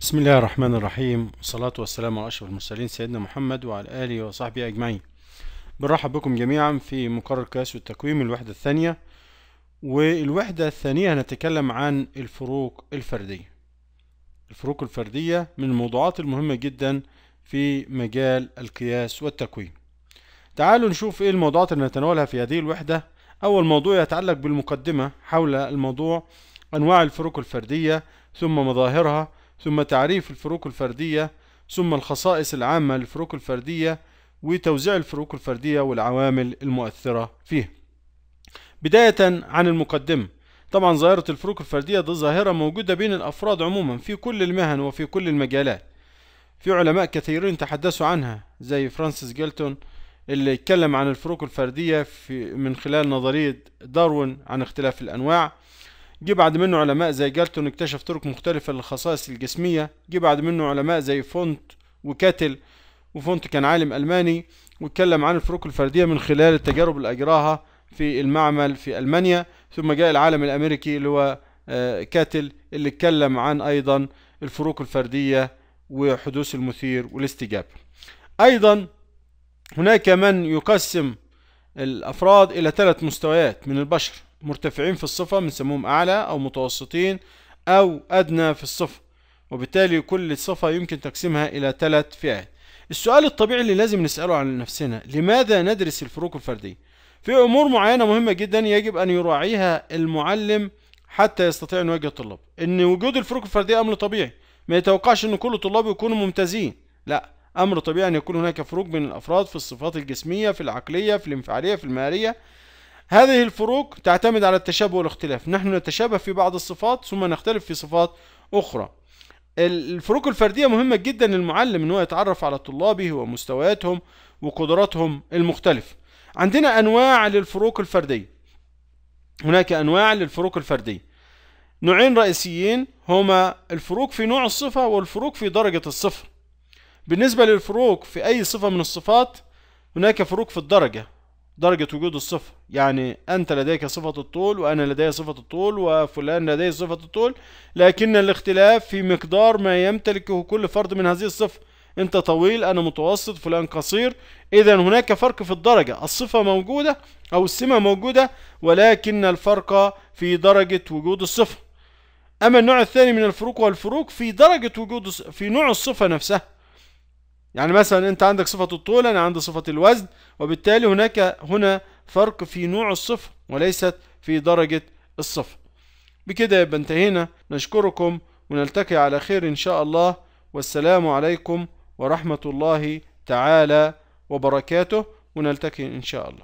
بسم الله الرحمن الرحيم والصلاة والسلام على أشرف المرسلين سيدنا محمد وعلى آله وصحبه أجمعين بنرحب بكم جميعا في مقرر قياس والتقويم الوحدة الثانية والوحدة الثانية هنتكلم عن الفروق الفردية الفروق الفردية من الموضوعات المهمة جدا في مجال القياس والتقويم تعالوا نشوف ايه الموضوعات اللي نتناولها في هذه الوحدة أول موضوع يتعلق بالمقدمة حول الموضوع أنواع الفروق الفردية ثم مظاهرها ثم تعريف الفروق الفردية ثم الخصائص العامة للفروق الفردية وتوزيع الفروق الفردية والعوامل المؤثرة فيه بداية عن المقدمة طبعا ظاهرة الفروق الفردية دي ظاهرة موجودة بين الأفراد عموما في كل المهن وفي كل المجالات في علماء كثيرين تحدثوا عنها زي فرانسيس جيلتون اللي اتكلم عن الفروق الفردية في من خلال نظرية داروين عن اختلاف الأنواع جه بعد منه علماء زي جالتون اكتشف طرق مختلفة للخصائص الجسمية جه بعد منه علماء زي فونت وكاتل وفونت كان عالم ألماني واتكلم عن الفروق الفردية من خلال التجارب اللي أجراها في المعمل في ألمانيا ثم جاء العالم الأمريكي اللي هو آه، كاتل اللي اتكلم عن أيضا الفروق الفردية وحدوث المثير والاستجابة أيضا هناك من يقسم الأفراد إلى ثلاث مستويات من البشر مرتفعين في الصفة بنسموهم أعلى أو متوسطين أو أدنى في الصفة وبالتالي كل صفة يمكن تقسيمها إلى ثلاث فئات السؤال الطبيعي اللي لازم نسأله عن نفسنا لماذا ندرس الفروق الفردية في أمور معينة مهمة جدا يجب أن يراعيها المعلم حتى يستطيع أن يواجه الطلاب إن وجود الفروق الفردية أمر طبيعي ما يتوقعش أن كل الطلاب يكونوا ممتازين لا أمر طبيعي أن يكون هناك فروق بين الأفراد في الصفات الجسمية في العقلية في الانفعالية في المهارية هذه الفروق تعتمد على التشابه والاختلاف نحن نتشابه في بعض الصفات ثم نختلف في صفات أخرى الفروق الفردية مهمة جدا للمعلم ان هو يتعرف على طلابه ومستوياتهم وقدراتهم المختلفة عندنا أنواع للفروق الفردية هناك أنواع للفروق الفردية نوعين رئيسيين هما الفروق في نوع الصفة والفروق في درجة الصفة بالنسبة للفروق في أي صفة من الصفات هناك فروق في الدرجة درجة وجود الصفة يعني أنت لديك صفة الطول وأنا لدي صفة الطول وفلان لديه صفة الطول لكن الاختلاف في مقدار ما يمتلكه كل فرد من هذه الصفة أنت طويل أنا متوسط فلان قصير إذا هناك فرق في الدرجة الصفة موجودة أو السمة موجودة ولكن الفرق في درجة وجود الصفة أما النوع الثاني من الفروق والفروق في درجة وجود في نوع الصفة نفسها يعني مثلا انت عندك صفة الطول انا عندي صفة الوزن وبالتالي هناك هنا فرق في نوع الصفة وليست في درجة الصفة بكده يبقى انتهينا نشكركم ونلتقي على خير ان شاء الله والسلام عليكم ورحمة الله تعالى وبركاته ونلتقي ان شاء الله